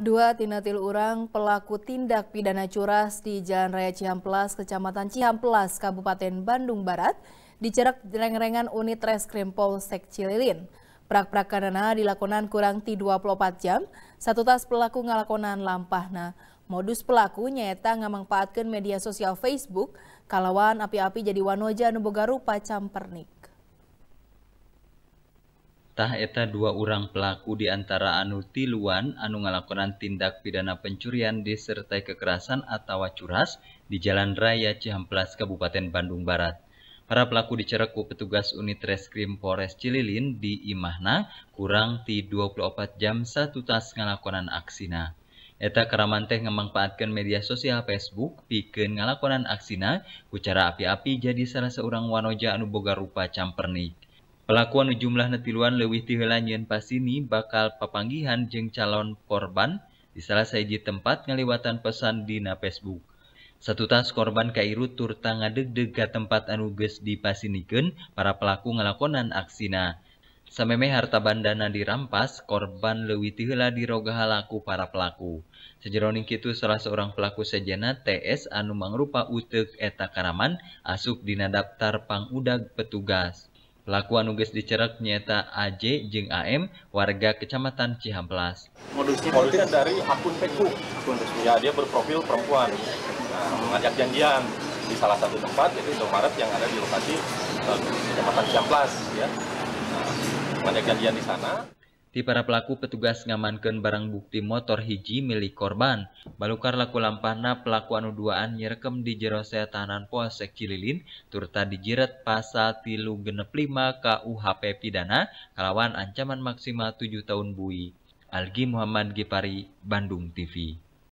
Dua tinatil orang pelaku tindak pidana curas di Jalan Raya Cihamplas, Kecamatan Cihamplas, Kabupaten Bandung Barat, dicerak reng-rengan unit reskrim Polsek Cililin. Prak-prakanana dilakonan kurang ti 24 jam, satu tas pelaku ngalakonan lampahna. Modus pelaku nyata ngamangpaatkan media sosial Facebook, kalawan api-api jadi wanoja nuboga rupa campernik. eta dua orangrang pelaku diantara anu tiluan anu ngalakonan tindak pidana pencurian disertai kekerasan atautawa curas di Jalan Raya Champla Kabupaten Bandung Barat Para pelaku dicereku petugas unit Reskrim Polest Clilin di Imahna kurang ti 24 jam satutas ngalakonan aksina eta keramante memangfaatkan media sosial Facebook pikir ngalakonan aksina ucara api-api jadi salah seorang wanoja anu Boga rupa camperni pelakuan u jumlah Neiluan Lewitilan Yen pasini bakal pepangggihan jeng calon korban di salah saiji tempat ngalewatan pesan Dina Facebook satutu tas korban Kairu Turtangadegdega tempat anuges di Pasinken para pelaku nglakonan aksina Sameme harta bandana dirampas korban Lewitila dirogahalaku para pelaku Sejeroning Kiitu salah seorang pelaku sejena TS Anumang rupa Uteg eta Karaman asup dindafttarpang Udag petugas Pelaku anu dicerak nyata AJ jeng AM warga Kecamatan Cihamplas. Modusnya politik dari akun Facebook. Akun Facebook. Ya, dia berprofil perempuan. Nah, mengajak janjian di salah satu tempat yaitu Indomaret yang ada di lokasi eh, Kecamatan Cihamplas ya. Nah, mengajak janjian di sana. Di para pelaku petugas ngamankan barang bukti motor hiji milik korban. Balukar laku lampana pelaku anu duaan nyerekem di jero tahanan Polsek Cililin turta dijiret pasal tilu genep lima KUHP pidana kalawan ancaman maksimal 7 tahun bui. Algi Muhammad Gipari, Bandung TV.